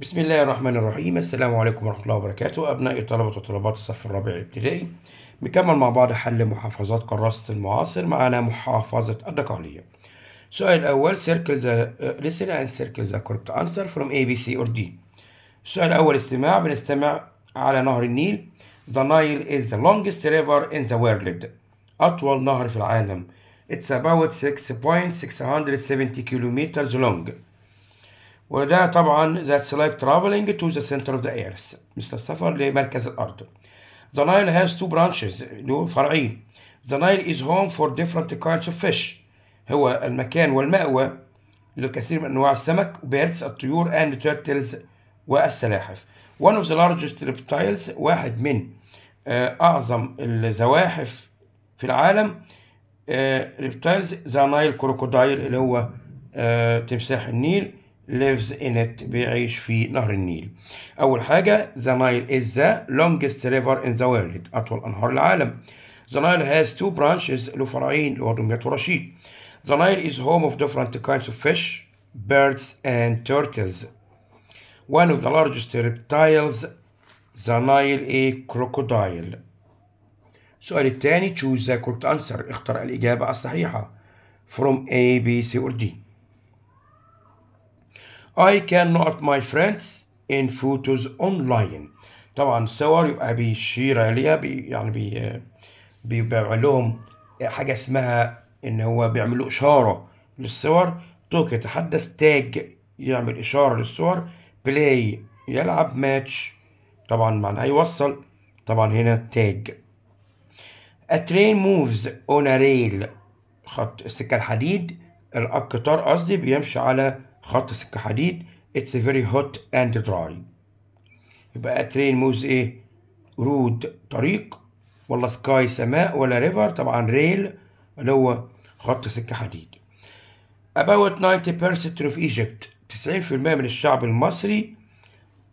بسم الله الرحمن الرحيم السلام عليكم ورحمة الله وبركاته أبنائي طلبة وطلبات الصف الرابع الابتدائي نكمل مع بعض حل محافظات كراسة المعاصر معنا محافظة الدقهلية السؤال الأول سيركل ذا ليسن أند سيركل ذا كوركت أنسر فروم أي بي سي أور دي السؤال الأول استماع بنستمع على نهر النيل ذا نايل إز ذا لونجست ريفر إن ذا وورلد أطول نهر في العالم It's about 6.670 kilometers لونج وده طبعا that's like traveling to the center of the earth مثل السفر لمركز الأرض The Nile has two branches له فرعين The Nile is home for different kinds of fish هو المكان والمأوى لكثير من أنواع السمك بيرتس الطيور and turtles والسلاحف One of the largest reptiles واحد من آه، أعظم الزواحف في العالم ريبتايلز ذا نايل كروكودايل اللي هو آه، تمساح النيل lives in it بيعيش في نهر النيل أول حاجة the Nile is the longest river in the world أطول أنهار العالم the Nile has two branches له فرعين اللي هو ورشيد the Nile is home of different kinds of fish birds and turtles one of the largest reptiles the Nile a crocodile السؤال الثاني choose the correct answer اختر الإجابة الصحيحة from A, B, C or D I cannot my friends in photos online طبعا الصور يبقى بيشير عليها بي يعني بي بيبقى لهم حاجة اسمها إن هو بيعملوا إشارة للصور توك يتحدث تاج يعمل إشارة للصور بلاي يلعب ماتش طبعا معناها يوصل طبعا هنا تاج A train moves on a rail خط السكة الحديد القطار قصدي بيمشي على خط سكة حديد it's very hot and dry يبقى ترين موز ايه رود طريق ولا سكاي سماء ولا ريفر طبعا ريل اللي هو خط سكة حديد about 90% of Egypt 90% من الشعب المصري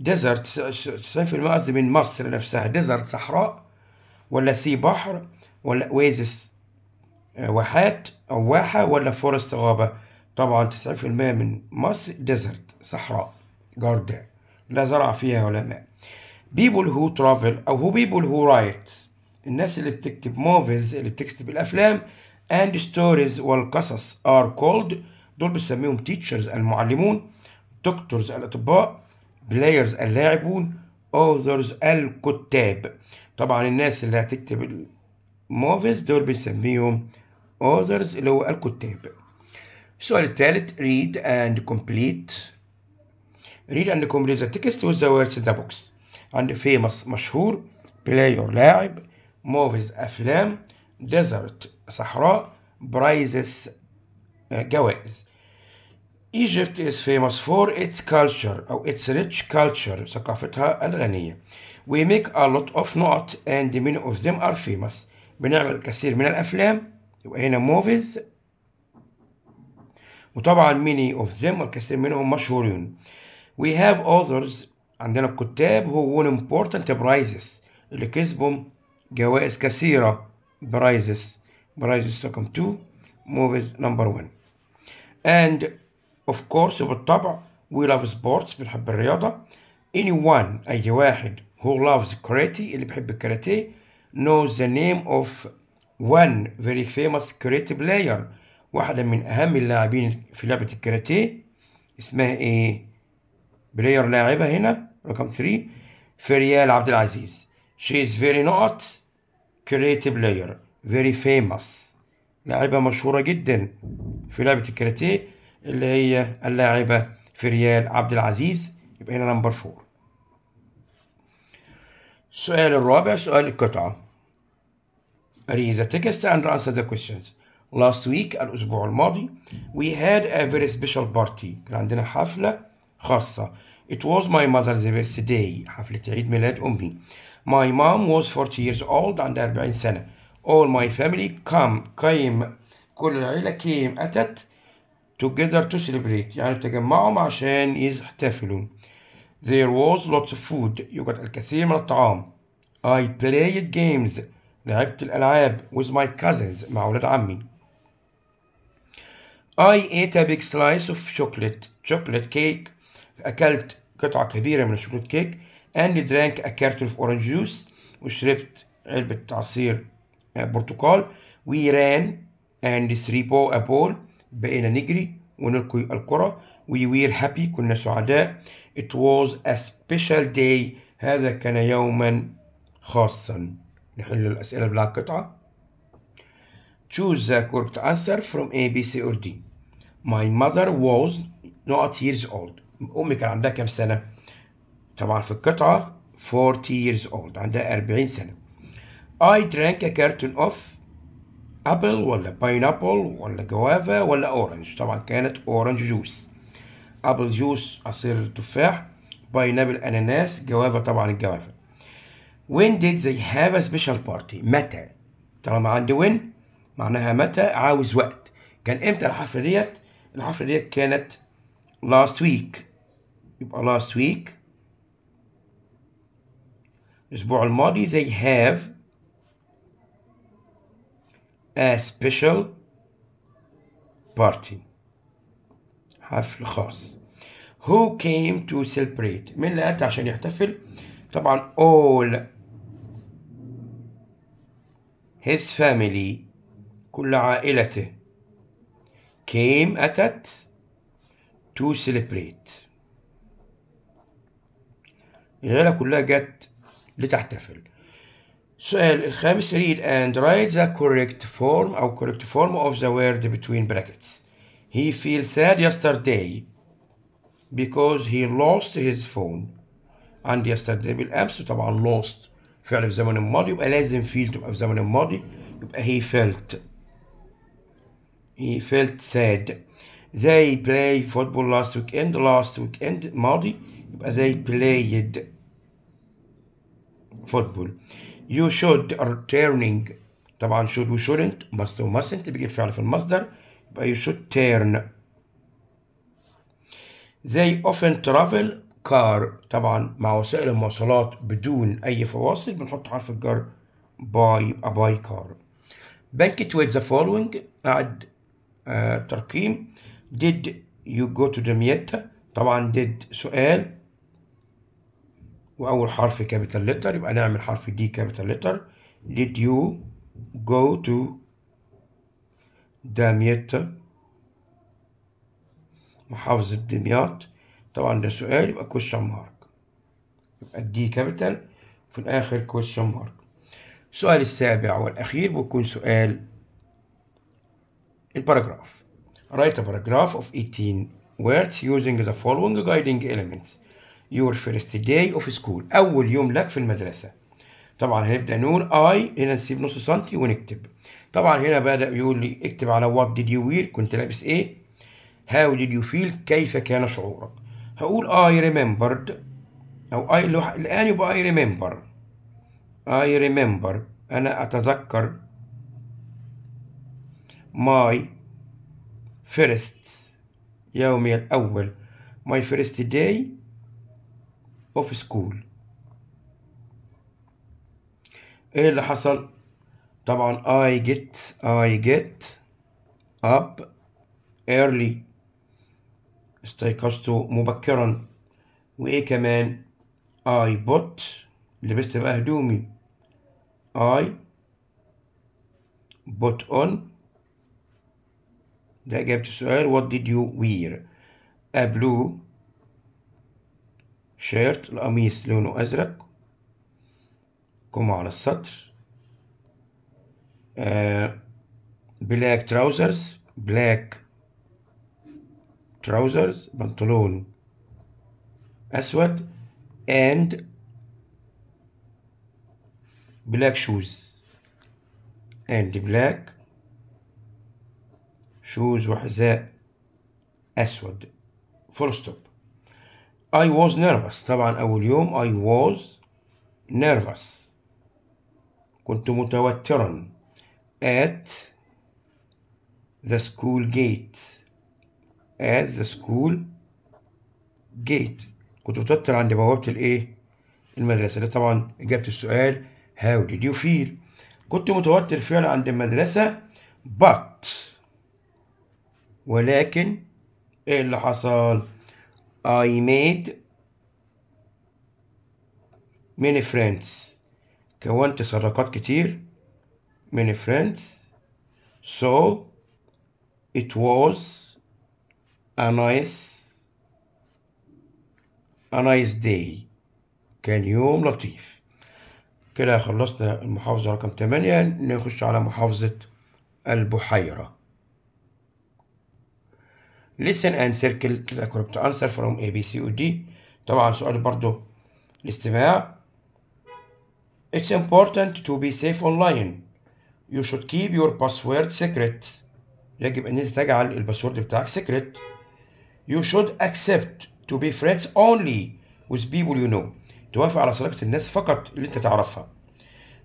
ديزرت 90% قصدي من مصر نفسها ديزرت صحراء ولا سي بحر ولا اويزس آه، واحات او واحة ولا فورست غابة طبعا 90% من مصر ديزرت صحراء جاردة لا زرع فيها ولا ماء بيبول هو ترافل او هو بيبول هو رايت الناس اللي بتكتب موفيز اللي بتكتب الافلام اند ستوريز والقصص ار كولد دول بنسميهم تيتشرز المعلمون دكتورز الاطباء بلايرز اللاعبون اوذرز الكتاب طبعا الناس اللي هتكتب الموفيز دول بنسميهم اوذرز اللي هو الكتاب السؤال الثالث read and complete read and complete the text with the words in the box عند famous مشهور player لاعب movies أفلام desert صحراء prizes جوائز Egypt is famous for its culture أو its rich culture ثقافتها الغنية. We make a lot of not and many of them are famous. بنعمل الكثير من الأفلام يبقى هنا movies وطبعا many of them الكثير منهم مشهورين we have others عندنا الكتاب who won important prizes اللي كسبوا جوائز كثيرة prizes prizes رقم 2 movies number 1 and of course بالطبع we love sports بنحب الرياضة anyone أي واحد who loves karate اللي بحب الكاراتيه knows the name of one very famous karate player واحدة من أهم اللاعبين في لعبة الكاراتيه اسمها إيه؟ بلاير لاعبة هنا رقم 3 فريال عبد العزيز شي از فيري نوت كريتي بلاير فيري فيموس لاعبة مشهورة جدا في لعبة الكاراتيه اللي هي اللاعبة فريال عبد العزيز يبقى هنا نمبر 4 السؤال الرابع سؤال القطعة read the text and answer the questions last week الأسبوع الماضي we had a very special party كان عندنا حفلة خاصة it was my mother's birthday حفلة عيد ميلاد أمي my mom was 40 years old عندها 40 سنة all my family come came كل العيلة came أتت together to celebrate يعني تجمعهم عشان يحتفلوا there was lots of food يوجد الكثير من الطعام I played games لعبت الألعاب with my cousins مع أولاد عمي I ate a big slice of chocolate chocolate cake أكلت قطعة كبيرة من الشوكولات كيك and drank a carton of orange juice وشربت علبة عصير برتقال we ran and three ball a ball بقينا نجري ونلقي الكرة we were happy كنا سعداء it was a special day هذا كان يوما خاصا نحل الأسئلة بلا قطعة. choose the correct answer from A, B, C or D My mother was not years old أمي كان عندها كم سنة؟ طبعا في القطعة 40 years old عندها 40 سنة I drank a carton of apple ولا pineapple ولا جوافة ولا orange طبعا كانت orange juice apple juice عصير تفاح pineapple أناناس جوافة طبعا الجوافة When did they have a special party؟ متى؟ طالما عندي when معناها متى عاوز وقت كان امتى الحفلة ديت؟ الحفلة دي كانت last week يبقى last week الأسبوع الماضي they have a special party حفل خاص who came to celebrate من اللي أتى عشان يحتفل طبعا all his family كل عائلته came at it to celebrate العيلة كلها جت لتحتفل سؤال الخامس read and write the correct form أو correct form of the word between brackets he feels sad yesterday because he lost his phone and yesterday بالأمس طبعا lost فعل في الزمن الماضي يبقى لازم feel تبقى في الزمن الماضي يبقى he felt he felt sad they play football last weekend last weekend ماضي يبقى they played football you should turning طبعا should we shouldn't must و mustn't بيجي الفعل في المصدر But you should turn they often travel car طبعا مع وسائل المواصلات بدون أي فواصل بنحط حرف الجر by a by car banquet with the following Add. آه، ترقيم did you go to Damietta طبعا did سؤال وأول حرف كابيتال لتر يبقى نعمل حرف دي كابيتال لتر did you go to Damietta محافظة دمياط طبعا ده سؤال يبقى question mark يبقى دي كابيتال في الآخر question mark السؤال السابع والأخير بيكون سؤال الباراجراف write a paragraph of 18 words using the following guiding elements your first day of school أول يوم لك في المدرسة طبعا هنبدأ نقول I هنا نسيب نص سنتي ونكتب طبعا هنا بدأ يقول لي اكتب على what did you wear كنت لابس ايه how did you feel كيف كان شعورك هقول I remembered أو I الآن يبقى I remember I remember أنا أتذكر ماي فيرست يومي الأول ماي فيرست داي اوف سكول ايه اللي حصل طبعا I get I get up early استيقظت مبكرا وايه كمان اي بوت لبست بقى هدومي I بوت on ده إجابة السؤال what did you wear a blue shirt القميص لونه أزرق كم على السطر black trousers black trousers بنطلون أسود and black shoes and black شوز وحذاء أسود فول ستوب I was nervous طبعا أول يوم I was nervous كنت متوترا at the school gate at the school gate كنت متوتر عند بوابة الإيه؟ المدرسة ده طبعا إجابة السؤال how did you feel كنت متوتر فعلا عند المدرسة but ولكن ايه اللي حصل I made many friends كونت صداقات كتير many friends so it was a nice a nice day كان يوم لطيف كده خلصنا المحافظة رقم 8 نخش على محافظة البحيرة listen and circle the correct answer from A B C و D طبعا سؤال برضو الاستماع It's important to be safe online You should keep your password secret يجب أن أنت تجعل الباسورد بتاعك secret You should accept to be friends only with people you know توافق على صداقة الناس فقط اللي أنت تعرفها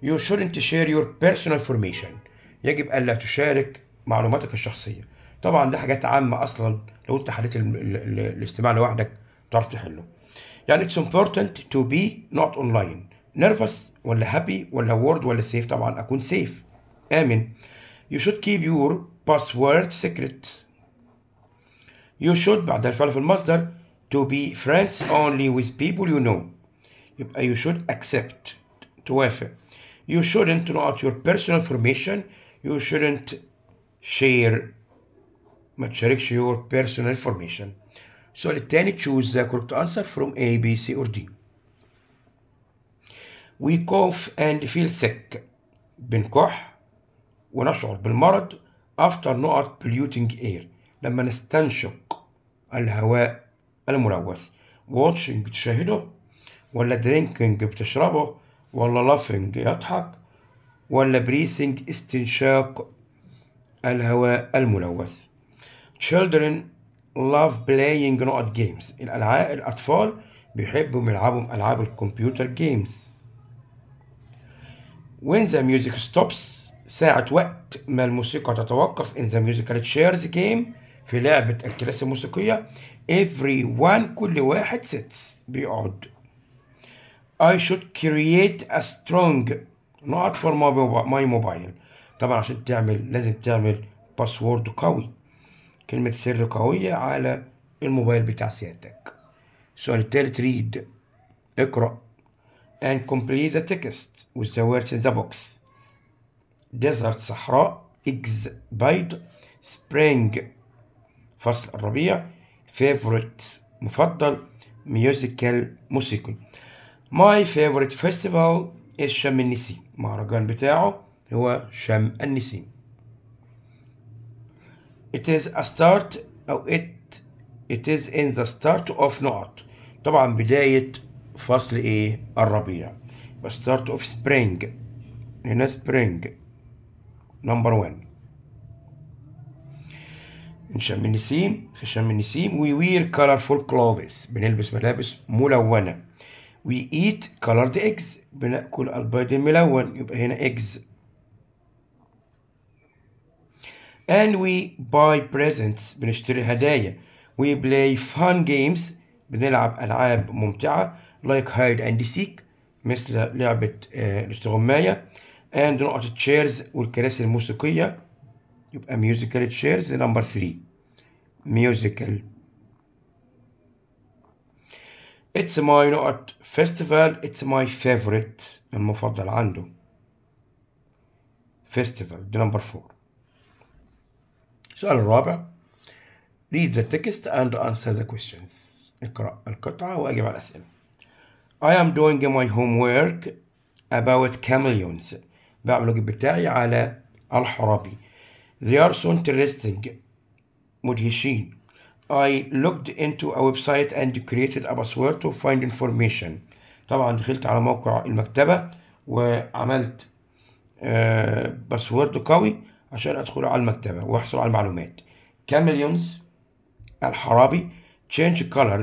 You shouldn't share your personal information يجب ألا تشارك معلوماتك الشخصية طبعا ده حاجات عامه اصلا لو انت حليت الاستماع لوحدك تعرف تحله يعني it's important to be not online nervous ولا happy ولا worried ولا safe طبعا اكون safe امن you should keep your password secret you should بعد الفعل في المصدر to be friends only with people you know يبقى you should accept توافق you shouldn't know out your personal information you shouldn't share ما تشاركش your personal information السؤال الثاني choose the correct answer from A, B, C or D we cough and feel sick بنكح ونشعر بالمرض after not polluting air لما نستنشق الهواء الملوث watching تشاهده ولا drinking بتشربه ولا laughing يضحك ولا breathing استنشاق الهواء الملوث children love playing not games الألعاب الأطفال بيحبوا يلعبوا ألعاب الكمبيوتر games when the music stops ساعة وقت ما الموسيقى تتوقف in the musical chairs game في لعبة الكراسي الموسيقية everyone كل واحد sits بيقعد I should create a strong not for my mobile طبعا عشان تعمل لازم تعمل باسورد قوي كلمة سر قوية على الموبايل بتاع سيادتك السؤال الثالث ريد اقرأ and complete the text with the words in the box desert صحراء eggs بيض spring فصل الربيع favorite مفضل musical موسيقي my favorite festival is شم النسيم مهرجان بتاعه هو شم النسيم it is a start أو it it is in the start of not طبعا بداية فصل إيه الربيع the start of spring هنا spring number one نشم النسيم في شم النسيم we wear colorful clothes بنلبس ملابس ملونة we eat colored eggs بناكل البيض الملون يبقى هنا eggs and we buy presents بنشتري هدايا we play fun games بنلعب ألعاب ممتعة like hide and seek مثل لعبة الاستغماية and نقط التشيرز والكراسي الموسيقية يبقى musical chairs number 3 musical It's my نقط festival It's my favorite المفضل عنده festival دي number 4 السؤال الرابع read the text and answer the questions اقرأ القطعة وأجب على الأسئلة I am doing my homework about chameleons بعمل الواجب بتاعي على الحرابي They are so interesting مدهشين I looked into a website and created a password to find information طبعا دخلت على موقع المكتبة وعملت باسورد قوي عشان أدخلوا على المكتبة وأحصل على المعلومات كاميليونز الحرابي change color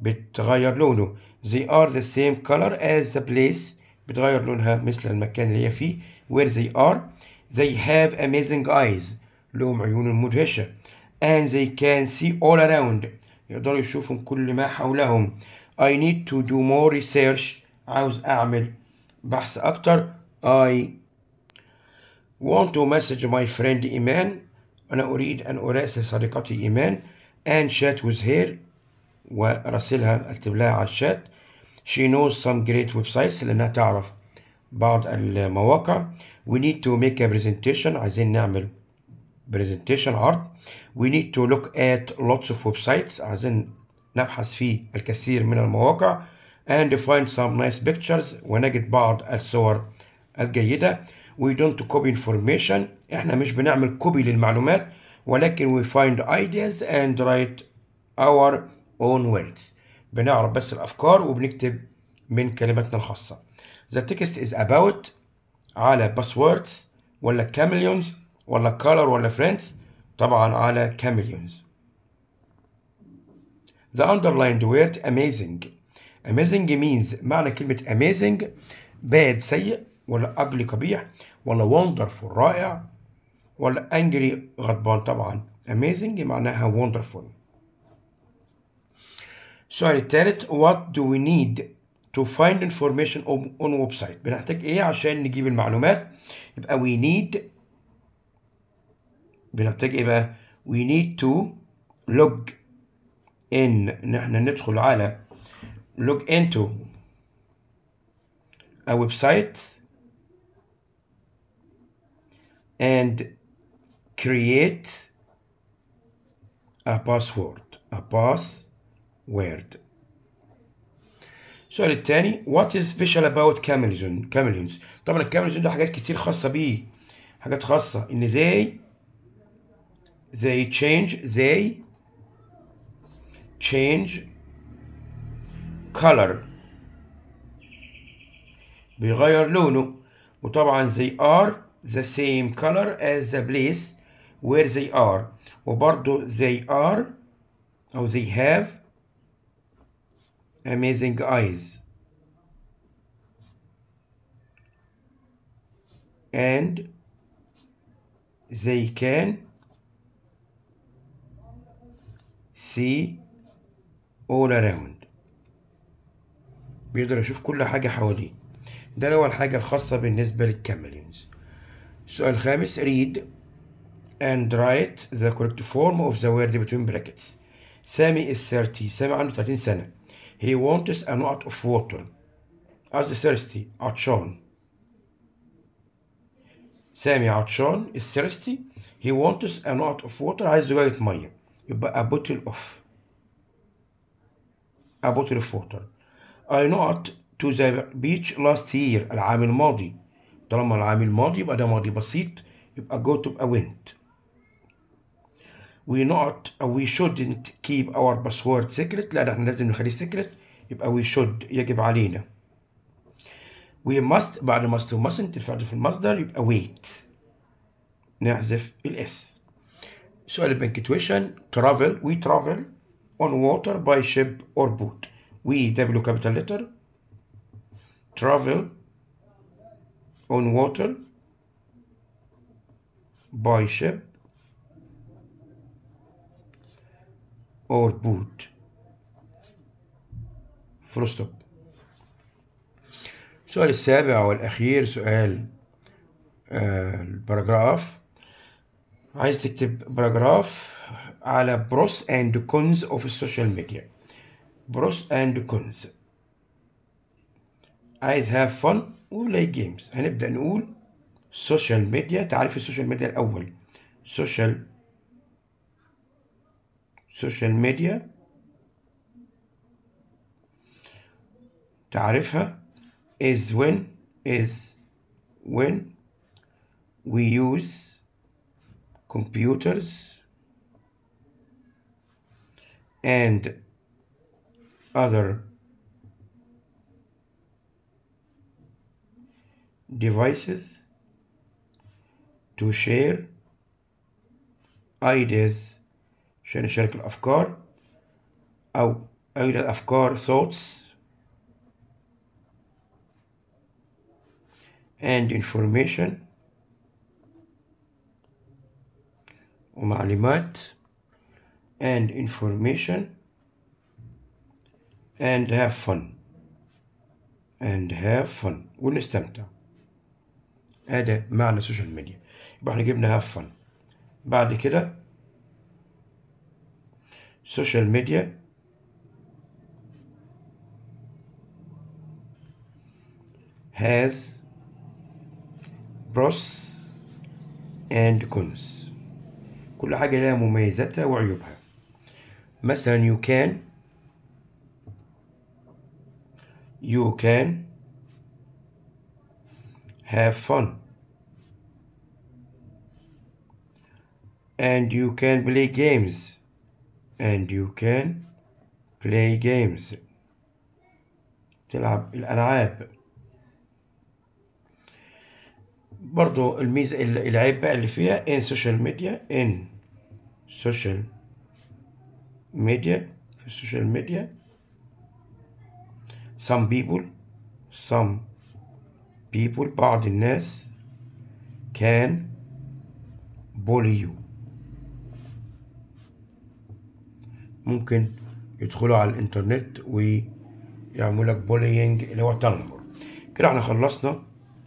بتغير لونه they are the same color as the place بتغير لونها مثل المكان اللي هي فيه where they are they have amazing eyes لهم عيون مدهشة and they can see all around يقدروا يشوفوا كل ما حولهم I need to do more research عاوز أعمل بحث أكتر I want to message my friend Iman? أنا أريد أن أراسل صديقتي إيمان and chat with her وأراسلها أكتب لها على الشات she knows some great websites لأنها تعرف بعض المواقع we need to make a presentation عايزين نعمل presentation art we need to look at lots of websites عايزين نبحث في الكثير من المواقع and find some nice pictures ونجد بعض الصور الجيدة we don't copy information احنا مش بنعمل كوبي للمعلومات ولكن we find ideas and write our own words بنعرف بس الافكار وبنكتب من كلماتنا الخاصه the text is about على passwords ولا كاميليونز ولا color ولا friends طبعا على كاميليونز the underlined word amazing amazing means معنى كلمة amazing bad سيء ولا أجلي قبيح ولا وندرفول رائع ولا أنجري غضبان طبعا amazing معناها wonderful السؤال الثالث what do we need to find information on website بنحتاج ايه عشان نجيب المعلومات يبقى we need بنحتاج ايه بقى we need to log in ان احنا ندخل على log into a website and create a password a password السؤال الثاني what is special about chameleon chameleons طبعا الكاميليون ده حاجات كتير خاصة بيه حاجات خاصة ان they they change they change color بيغير لونه وطبعا they are the same color as the place where they are وبرضو they are أو they have amazing eyes and they can see all around بيقدر يشوف كل حاجة حواليه ده اللي هو الحاجة الخاصة بالنسبة للكاميليونز السؤال الخامس read and write the correct form of the word between brackets سامي is 30 سامي عنده 30 سنة he wants a lot of water as thirsty عطشان سامي عطشان is thirsty he wants a lot of water عايز شوية مية يبقى a bottle of a bottle of water I not to the beach last year العام الماضي طالما العامل ماضي يبقى ده ماضي بسيط يبقى go تبقى went we not or we shouldn't keep our password secret لا ده احنا لازم نخليه secret يبقى we should يجب علينا we must بعد must و mustn't الفعل في المصدر يبقى wait نحذف الاس سؤال البنكتويشن travel we travel on water by ship or boat we W capital letter travel on water by ship or boat. فلوستوب السؤال السابع والأخير سؤال آه الباراجراف عايز تكتب باراجراف على بروس اند كونز اوف السوشيال ميديا بروس اند كونز عايز هاف فن وبلاي جيمز هنبدأ نقول سوشيال ميديا تعريف السوشيال ميديا الأول سوشيال سوشيال ميديا تعريفها is when is when we use computers and other devices to share ideas عشان نشارك الأفكار أو أولى الأفكار thoughts and information ومعلومات and information and have fun and have fun ونستمتع هذا معنى السوشيال ميديا يبقى احنا جبنا هفن بعد كده سوشيال ميديا has pros and cons كل حاجة لها مميزاتها وعيوبها مثلا you can you can have fun. And you can play games. And you can play games. تلعب الألعاب. برضو الميزة العيب اللي فيها in social media in social media في social media. some people some people بعض الناس can bully you ممكن يدخلوا على الانترنت ويعملوا لك بولينج اللي هو تنمر كده احنا خلصنا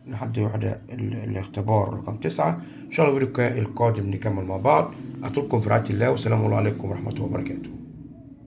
لحد واحدة الاختبار رقم تسعة إن شاء الله الفيديو القادم نكمل مع بعض أترككم في رعاية الله والسلام عليكم ورحمة الله وبركاته